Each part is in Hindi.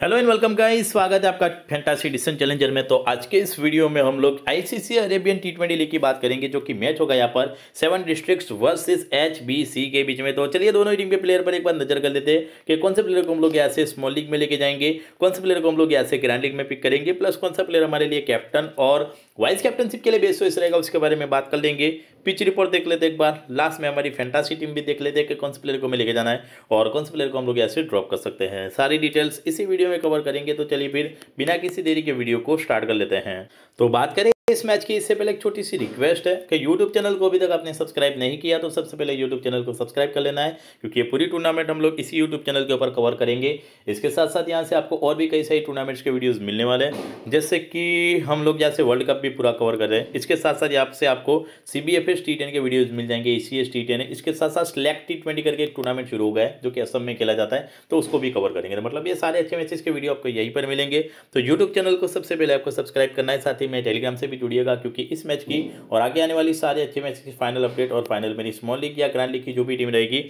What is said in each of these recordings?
हेलो एंड वेलकम गाइस स्वागत है आपका फैंटासी डिसन चैलेंजर में तो आज के इस वीडियो में हम लोग ICC Arabian T twenty league की बात करेंगे जो कि मैच होगा यहाँ पर सेवन डिस्ट्रिक्ट्स वर्सेस एचबीसी के बीच में तो चलिए दोनों टीम के प्लेयर पर एक बार नजर कर लेते हैं कि कौन से प्लेयर को हम लोग यहाँ से स्मॉल लीग में लेके जाएंगे कौन से प्लेयर को हम लोग यहाँ से ग्रैंड लीग में पिक करेंगे प्लस कौन सा प्लेयर हमारे लिए कैप्टन और वाइस कैप्टनशिप के लिए बेस्ट रहेगा उसके बारे में बात कर लेंगे पिच रिपोर्ट देख लेते एक बार लास्ट में हमारी फैंटासी टीम भी देख लेते हैं कि कौन से प्लेयर को हमें लेके जाना है और कौन से प्लेयर को हम लोग ऐसे ड्रॉप कर सकते हैं सारी डिटेल्स इसी वीडियो में कवर करेंगे तो चलिए फिर बिना किसी देरी के वीडियो को स्टार्ट कर लेते हैं तो बात करें इस मैच की इससे पहले एक छोटी सी रिक्वेस्ट है कि YouTube चैनल को अभी तक आपने सब्सक्राइब नहीं किया तो सबसे पहले YouTube चैनल को सब्सक्राइब कर लेना है क्योंकि ये पूरी टूर्नामेंट हम लोग इसी YouTube चैनल के ऊपर कवर करेंगे इसके साथ साथ यहाँ से आपको और भी कई सारी टूर्नामेंट्स के वीडियोस मिलने वाले हैं जैसे कि हम लोग यहाँ से वर्ल्ड कप भी पूरा कवर कर रहे हैं इसके साथ साथ यहाँ से आपको C B F S T ten के वीडियोज़ मिल जाएंगे A C S T ten इसके साथ साथ स्लैक टी ट्वेंटी करके एक टूर्नामेंट शुरू हो गया है जो कि असम में खेला जाता है तो उसको भी कवर करेंगे तो मतलब ये सारे अच्छे मैचेज के वीडियो आपको यहीं पर मिलेंगे तो यूट्यूब चैनल को सबसे पहले आपको सब्सक्राइब करना है साथ ही मैं टेलीग्राम से भी जुड़िएगा क्योंकि इस मैच की हम्म। और आगे आने वाली सारे अच्छे मैच की फाइनल अपडेट और फाइनल मेरी स्मॉल लीग या ग्रैंड लीग की जो भी टीम रहेगी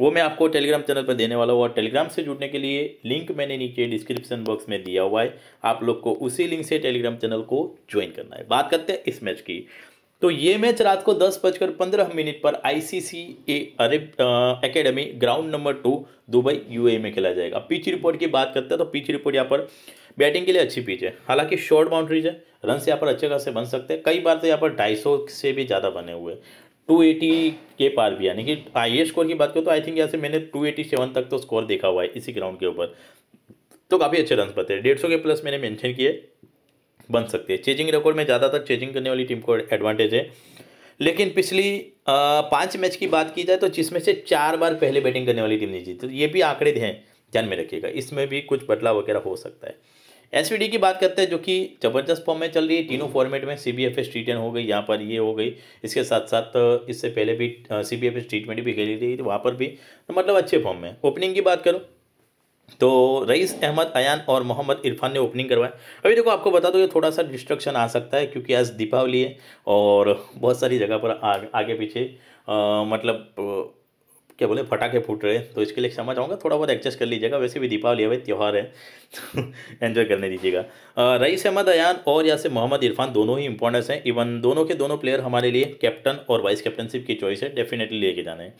वो मैं आपको टेलीग्राम चैनल पर देने वाला हूँ और टेलीग्राम से जुड़ने के लिए लिंक मैंने नीचे डिस्क्रिप्शन बॉक्स में दिया हुआ है आप लोग को उसी लिंक से टेलीग्राम चैनल को ज्वाइन करना है बात करते हैं इस मैच की तो ये मैच रात को दस बजकर पंद्रह मिनट पर I C A Arab academy ground number two Dubai UA e में खेला जाएगा पिच रिपोर्ट की बात करते हैं तो पिच रिपोर्ट यहाँ पर बैटिंग के लिए अच्छी पिच है हालांकि शॉर्ट बाउंड्रीज है रन यहाँ पर अच्छे खासे बन सकते हैं कई बार तो यहाँ पर ढाई से भी ज़्यादा बने हुए टू एटी के पार भी यानी कि आई स्कोर की बात करो तो आई थिंक यहाँ से मैंने टू एटी सेवन तक तो स्कोर देखा हुआ है इसी ग्राउंड के ऊपर तो काफ़ी अच्छे रन बनते हैं डेढ़ सौ के प्लस मैंने मेंशन किए बन सकते हैं चेजिंग रिकॉर्ड में ज़्यादातर चेजिंग करने वाली टीम को एडवांटेज है लेकिन पिछली पाँच मैच की बात की जाए तो जिसमें से चार बार पहले बैटिंग करने वाली टीम नहीं जीती तो ये भी आंकड़े हैं ध्यान में रखिएगा इसमें भी कुछ बदलाव वगैरह हो सकता है एस की बात करते हैं जो कि ज़बरदस्त फॉर्म में चल रही है तीनों फॉर्मेट में सी बी एफ एस हो गई यहाँ पर ये हो गई इसके साथ साथ इससे पहले भी सी बी एफ एस भी खेली थी तो वहाँ पर भी तो मतलब अच्छे फॉर्म में ओपनिंग की बात करूँ तो रईस अहमद अयान और मोहम्मद इरफान ने ओपनिंग करवाया अभी देखो आपको बता दो ये थोड़ा सा डिस्ट्रक्शन आ सकता है क्योंकि आज दीपावली है और बहुत सारी जगह पर आ, आगे पीछे आ, मतलब क्या बोले फटाखे फूट रहे तो इसके लिए क्षमा चाहूँगा थोड़ा बहुत एडजस्ट कर लीजिएगा वैसे भी दीपावली अभी त्यौहार है एंजॉय करने दीजिएगा रईस अहमद अयान और या से मोहम्मद इरफान दोनों ही इंपॉर्टेंस हैं इवन दोनों के दोनों प्लेयर हमारे लिए कैप्टन और वाइस कैप्टनशिप की चॉइस है डेफिनेटली लेके जाना है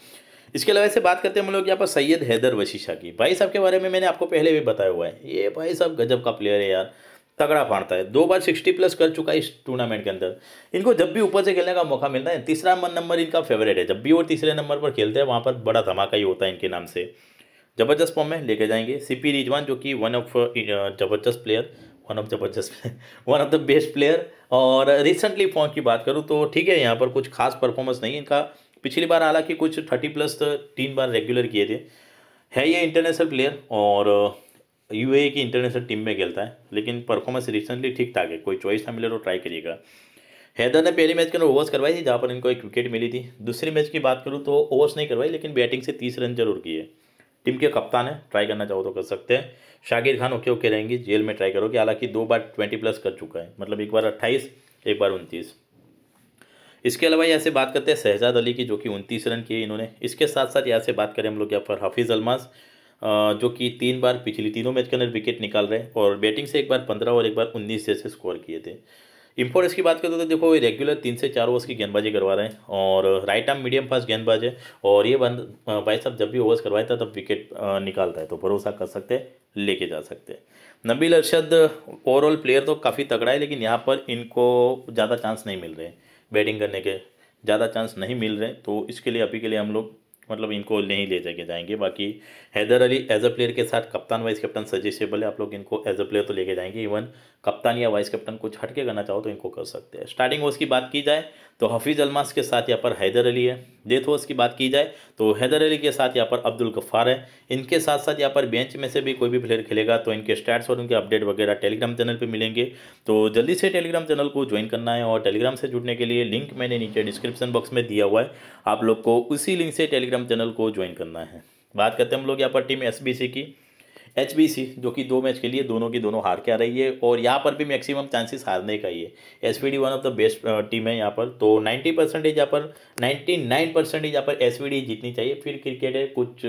इसके अलावा ऐसे बात करते हैं हम लोग यहाँ पर सैयद हैदर वशीशा की भाई साहब के बारे में मैंने आपको पहले भी बताया हुआ है ये भाई साहब गजब का प्लेयर है यार तगड़ा फाड़ता है दो बार सिक्सटी प्लस कर चुका है इस टूर्नामेंट के अंदर इनको जब भी ऊपर से खेलने का मौका मिलता है तीसरा नंबर इनका फेवरेट है जब भी वो तीसरे नंबर पर खेलते हैं वहाँ पर बड़ा धमाका ही होता है इनके नाम से ज़बरदस्त फॉर्म में लेके जाएंगे सीपी रिजवान जो कि वन ऑफ ज़बरदस्त प्लेयर वन ऑफ ज़बरदस्त one of the best player और रिसेंटली फॉर्म की बात करूँ तो ठीक है यहाँ पर कुछ खास परफॉर्मेंस नहीं है इनका पिछली बार हालांकि कुछ थर्टी प्लस तीन बार रेगुलर किए थे है ये इंटरनेशनल प्लेयर और यू e की इंटरनेशनल टीम में खेलता है लेकिन परफॉर्मेंस रिसेंटली ठीक ठाक है कोई चॉइस ना मिले तो ट्राई करिएगा हैदर ने पहले मैच के अंदर ओवर्स करवाई थी जहाँ पर इनको एक विकेट मिली थी दूसरी मैच की बात करूँ तो ओवर्स नहीं करवाई लेकिन बैटिंग से तीस रन जरूर किए टीम के कप्तान है ट्राई करना चाहो तो कर सकते हैं शाकिर खान ओके ओके रहेंगी जेल में ट्राई करोगे हालांकि दो बार ट्वेंटी प्लस कर चुका है मतलब एक बार अट्ठाईस एक बार उनतीस इसके अलावा यहाँ से बात करते हैं शहजाद अली की जो कि उनतीस रन किए इन्होंने इसके साथ साथ यहाँ से बात करें हम लोग यहाँ पर हफीज़ अलमास जो कि तीन बार पिछली तीनों मैच के अंदर विकेट निकाल रहे हैं और बैटिंग से एक बार पंद्रह और एक बार उन्नीस जैसे स्कोर किए थे इम्पोर्टेंस की बात करते तो देखो रेगुलर तीन से चार ओवर्स की गेंदबाजी करवा रहे हैं और राइट आर्म मीडियम फास्ट गेंदबाज है और ये बंद भाई साहब जब भी ओवर्स करवाता है तब विकेट निकालता है तो भरोसा कर सकते हैं लेके जा सकते हैं नबील अरशद ओवरऑल प्लेयर तो काफ़ी तगड़ा है लेकिन यहाँ पर इनको ज़्यादा चांस नहीं मिल रहे बैटिंग करने के ज़्यादा चांस नहीं मिल रहे तो इसके लिए अभी के लिए हम लोग मतलब इनको नहीं ले जाके जाएंगे बाकी Haider Ali as a player के साथ कप्तान वाइस कैप्टन सजेस्टेबल है आप लोग इनको एज अ प्लेयर तो लेके जाएंगे इवन कप्तान या वाइस कैप्टन कुछ हटके करना चाहो तो इनको कर सकते हैं स्टार्टिंग ओवर्स की बात की जाए तो हफीज़ अलमास के साथ यहाँ पर हैदर अली है डेथ ओवर्स की बात की जाए तो हैदर अली के साथ यहाँ पर अब्दुल गफ्फार है इनके साथ साथ यहाँ पर बेंच में से भी कोई भी प्लेयर खेलेगा तो इनके स्टैट्स और उनके अपडेट वगैरह टेलीग्राम चैनल पर मिलेंगे तो जल्दी से टेलीग्राम चैनल को ज्वाइन करना है और टेलीग्राम से जुड़ने के लिए लिंक मैंने नीचे डिस्क्रिप्शन बॉक्स में दिया हुआ है आप लोग को उसी लिंक से टेलीग्राम चैनल को ज्वाइन करना है बात करते हैं हम लोग यहाँ पर टीम एस की एच जो कि दो मैच के लिए दोनों की दोनों हार के आ रही है और यहाँ पर भी मैक्सिमम चांसेस हारने का ही है as one of the best team है यहाँ पर तो नाइन्टी परसेंटेज यहाँ पर नाइन्टी नाइन परसेंटेज यहाँ पर एस जीतनी चाहिए फिर क्रिकेट है कुछ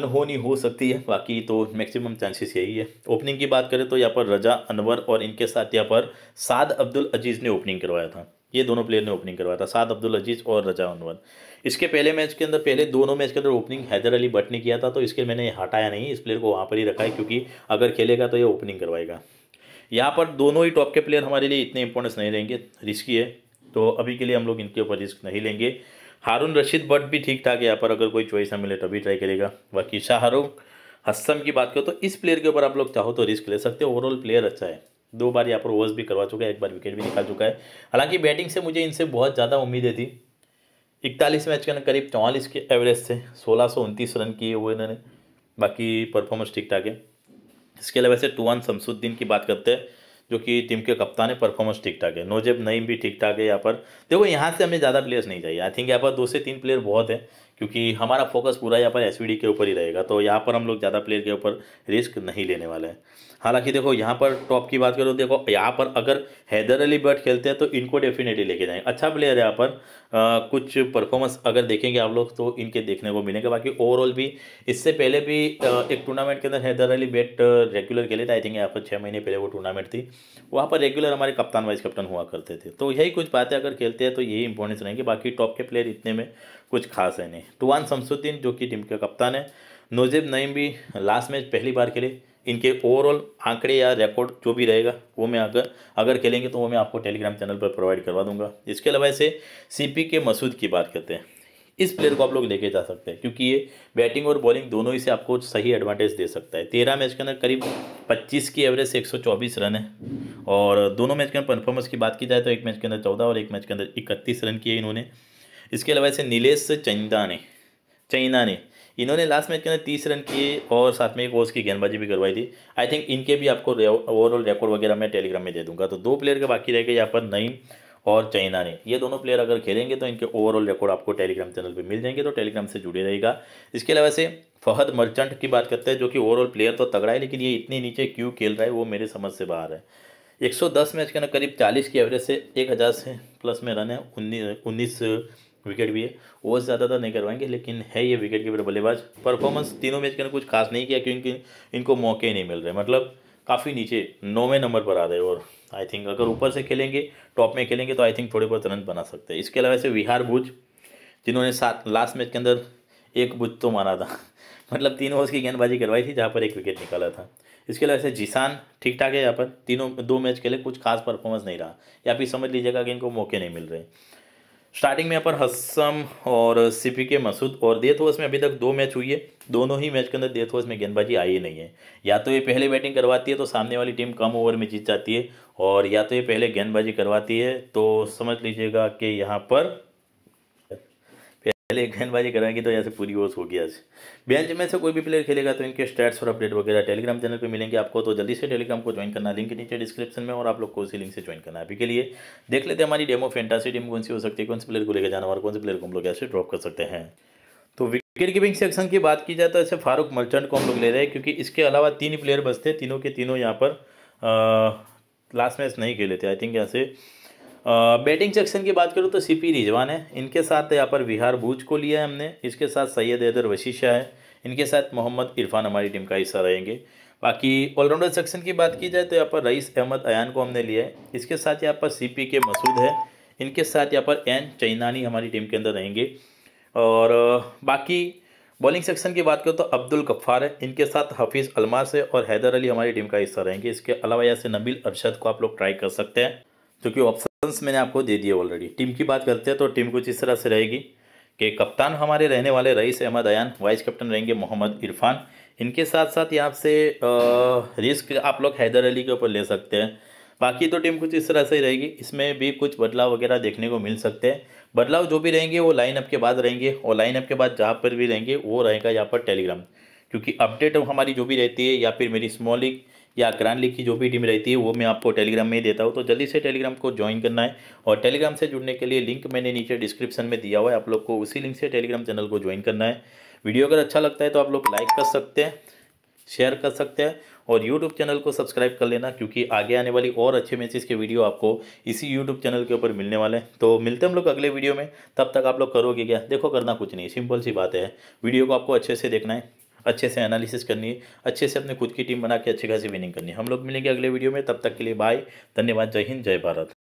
अनहोनी हो सकती है बाकी तो मैक्सिमम चांसेस यही है ओपनिंग की बात करें तो यहाँ पर रजा अनवर और इनके साथ यहाँ पर साद अब्दुल अजीज़ ने ओपनिंग करवाया था ये दोनों प्लेयर ने ओपनिंग करवाया था साद अब्दुल अजीज़ और रजा अनवर इसके पहले मैच के अंदर पहले दोनों मैच के अंदर ओपनिंग हैदर अली भट्ट ने किया था तो इसके मैंने हटाया नहीं इस प्लेयर को वहाँ पर ही रखा है क्योंकि अगर खेलेगा तो ये ओपनिंग करवाएगा यहाँ पर दोनों ही टॉप के प्लेयर हमारे लिए इतने इंपॉर्टेंस नहीं रहेंगे रिस्की है तो अभी के लिए हम लोग इनके ऊपर रिस्क नहीं लेंगे हारून रशीद भट्ट भी ठीक ठाक यहाँ पर अगर कोई चॉइस ना मिले तभी ट्राई करेगा बाकी शाहरुख हस्सम की बात करो तो इस प्लेयर के ऊपर आप लोग चाहो तो रिस्क ले सकते हो ओवरऑल प्लेयर अच्छा है दो बार यहाँ पर ओवर्स भी करवा चुका है एक बार विकेट भी निकाल चुका है हालांकि बैटिंग से मुझे इनसे बहुत ज़्यादा उम्मीदें थी इकतालीस मैच के अंदर करीब चौवालीस के एवरेज से सोलह सौ उनतीस रन किए हुए इन्होंने बाकी परफॉर्मेंस ठीक ठाक है इसके अलावा से टूवान शमसुद्दीन की बात करते हैं जो कि टीम के कप्तान है परफॉर्मेंस ठीक ठाक है नोजेब नईम भी ठीक ठाक है यहाँ पर देखो यहाँ से हमें ज़्यादा प्लेयर्स नहीं चाहिए आई थिंक यहाँ पर दो से तीन प्लेयर बहुत है क्योंकि हमारा फोकस पूरा यहाँ पर एस के ऊपर ही रहेगा तो यहाँ पर हम लोग ज़्यादा प्लेयर के ऊपर रिस्क नहीं लेने वाले हैं हालांकि देखो यहाँ पर टॉप की बात करो देखो यहाँ पर अगर हैदर अली बट खेलते हैं तो इनको डेफिनेटली लेके जाएंगे अच्छा प्लेयर है यहाँ पर आ, कुछ परफॉर्मेंस अगर देखेंगे आप लोग तो इनके देखने को मिलेंगे बाकी ओवरऑल भी इससे पहले भी एक टूर्नामेंट के अंदर हैदर अली बैट रेगुलर खेले थे आई थिंक यहाँ पर छः महीने पहले वो टूर्नामेंट थी वहाँ पर रेगुलर हमारे कप्तान वाइस कप्तान हुआ करते थे तो यही कुछ बातें अगर खेलते हैं तो यही इंपॉर्टेंस रहेंगे बाकी टॉप के प्लेयर इतने में कुछ खास है नहीं टुवान शमसुद्दीन जो कि टीम के कप्तान है नोजेब नईम भी लास्ट मैच पहली बार खेले इनके ओवरऑल आंकड़े या रिकॉर्ड जो भी रहेगा वो मैं अगर अगर खेलेंगे तो वो मैं आपको टेलीग्राम चैनल पर प्रोवाइड करवा दूंगा इसके अलावा ऐसे सीपी के मसूद की बात करते हैं इस प्लेयर को आप लोग लेके जा सकते हैं क्योंकि ये बैटिंग और बॉलिंग दोनों ही से आपको सही एडवांटेज दे सकता है तेरह मैच के अंदर करीब पच्चीस की एवरेज से 124 रन है और दोनों मैच के अंदर परफॉर्मेंस की बात की जाए तो एक मैच के अंदर चौदह और एक मैच के अंदर इकतीस रन किए इन्होंने इसके अलावा ऐसे नीलेश चंदा ने चाइना ने इन्होंने लास्ट मैच के अंदर तीस रन किए और साथ में एक ओवर्स की गेंदबाजी भी करवाई थी आई थिंक इनके भी आपको ओवरऑल रिकॉर्ड वगैरह मैं टेलीग्राम में दे दूंगा तो दो प्लेयर के बाकी रह गए यहाँ पर नईम और चाइना ने ये दोनों प्लेयर अगर खेलेंगे तो इनके ओवरऑल रिकॉर्ड आपको टेलीग्राम चैनल पर मिल जाएंगे तो टेलीग्राम से जुड़े रहेगा इसके अलावा से फहद मर्चेंट की बात करते हैं जो कि ओवरऑल प्लेयर तो तगड़ा है लेकिन ये इतने नीचे क्यों खेल रहा है वो मेरे समझ से बाहर है 110 मैच के अंदर करीब 40 की एवरेज से 1000 से प्लस में रन है उन्नीस उन्नीस विकेट भी है वो ज़्यादा तो नहीं करवाएंगे लेकिन है ये विकेट कीपर बल्लेबाज परफॉर्मेंस तीनों मैच के अंदर कुछ खास नहीं किया क्योंकि इनको मौके ही नहीं मिल रहे मतलब काफ़ी नीचे नौवें नंबर पर आ रहे और आई थिंक अगर ऊपर से खेलेंगे टॉप में खेलेंगे तो आई थिंक थोड़े बहुत रन बना सकते हैं इसके अलावा ऐसे विहार भुज जिन्होंने सात लास्ट मैच के अंदर एक भुज तो मारा था मतलब तीन ओवर्स की गेंदबाजी करवाई थी जहाँ पर एक विकेट निकाला था इसके अलावा ऐसे जिसान ठीक ठाक है यहाँ पर तीनों दो मैच के लिए कुछ खास परफॉर्मेंस नहीं रहा या फिर समझ लीजिएगा कि इनको मौके नहीं मिल रहे स्टार्टिंग में यहाँ पर हसम और सिपी के मसूद और डेथ ओवर्स में अभी तक दो मैच हुई है दोनों ही मैच के अंदर डेथ ओवर्स में गेंदबाजी आई ही नहीं है या तो ये पहले बैटिंग करवाती है तो सामने वाली टीम कम ओवर में जीत जाती है और या तो ये पहले गेंदबाजी करवाती है तो समझ लीजिएगा कि यहाँ पर पहले एक गेंदबाजी कराएंगे तो यहाँ से पूरी ओस होगी आज बेंच में से कोई भी प्लेयर खेलेगा तो इनके स्टैट्स और अपडेट वगैरह टेलीग्राम चैनल पे मिलेंगे आपको तो जल्दी से टेलीग्राम को ज्वाइन करना लिंक नीचे डिस्क्रिप्शन में और आप लोग को उसी लिंक से ज्वाइन करना अभी के लिए देख लेते हैं हमारी डेमो फेंटासी टीम कौन सी हो सकती है कौन से प्लेयर को लेकर जाना और कौन से प्लेयर को हम लोग ऐसे ड्रॉप कर सकते हैं तो विकेट कीपिंग सेक्शन की बात की जाए तो ऐसे फारूक मर्चेंट को हम लोग ले रहे हैं क्योंकि इसके अलावा तीन प्लेयर बचते हैं तीनों के तीनों यहाँ पर लास्ट मैच नहीं खेले थे आई थिंक यहाँ से बैटिंग सेक्शन की बात करूँ तो सीपी रिजवान है इनके साथ यहाँ पर विहार भूज को लिया है हमने इसके साथ सैयद हैदर वशीशा है इनके साथ मोहम्मद इरफान हमारी टीम का हिस्सा रहेंगे बाकी ऑलराउंडर सेक्शन की बात की जाए तो यहाँ पर रईस अहमद अयान को हमने लिया है इसके साथ यहाँ पर सी के मसूद है इनके साथ यहाँ पर एन चैनानी हमारी टीम के अंदर रहेंगे और बाकी बॉलिंग सेक्शन की बात करो तो अब्दुल गफ्फार है इनके साथ हफीज़ अलमास है और हैदर अली हमारी टीम का हिस्सा रहेंगे इसके अलावा यहाँ से नबील अरशद को आप लोग ट्राई कर सकते हैं क्योंकि ऑप्शन ऑप्शंस मैंने आपको दे दिए ऑलरेडी टीम की बात करते हैं तो टीम कुछ इस तरह से रहेगी कि कप्तान हमारे रहने वाले रईस अहमद अयान वाइस कप्टन रहेंगे मोहम्मद इरफान इनके साथ साथ यहाँ से रिस्क आप लोग हैदर अली के ऊपर ले सकते हैं बाकी तो टीम कुछ इस तरह से ही रहेगी इसमें भी कुछ बदलाव वगैरह देखने को मिल सकते हैं बदलाव जो भी रहेंगे वो लाइन अप के बाद रहेंगे और लाइनअप के बाद जहाँ पर भी रहेंगे वो रहेगा यहाँ पर टेलीग्राम क्योंकि अपडेट हमारी जो भी रहती है या फिर मेरी स्मॉल लीग या अकरान लीग की जो भी टीम रहती है वो मैं आपको टेलीग्राम में देता हूँ तो जल्दी से टेलीग्राम को ज्वाइन करना है और टेलीग्राम से जुड़ने के लिए लिंक मैंने नीचे डिस्क्रिप्शन में दिया हुआ है आप लोग को उसी लिंक से टेलीग्राम चैनल को ज्वाइन करना है वीडियो अगर अच्छा लगता है तो आप लोग लाइक कर सकते हैं शेयर कर सकते हैं और यूट्यूब चैनल को सब्सक्राइब कर लेना क्योंकि आगे आने वाली और अच्छे मैचेस के वीडियो आपको इसी यूट्यूब चैनल के ऊपर मिलने वाले हैं तो मिलते हैं हम लोग अगले वीडियो में तब तक आप लोग करोगे क्या देखो करना कुछ नहीं सिंपल सी बात है वीडियो को आपको अच्छे से देखना है अच्छे से एनालिसिस करनी है अच्छे से अपने खुद की टीम बना के अच्छी खासी विनिंग करनी है हम लोग मिलेंगे अगले वीडियो में तब तक के लिए बाय धन्यवाद जय हिंद जय भारत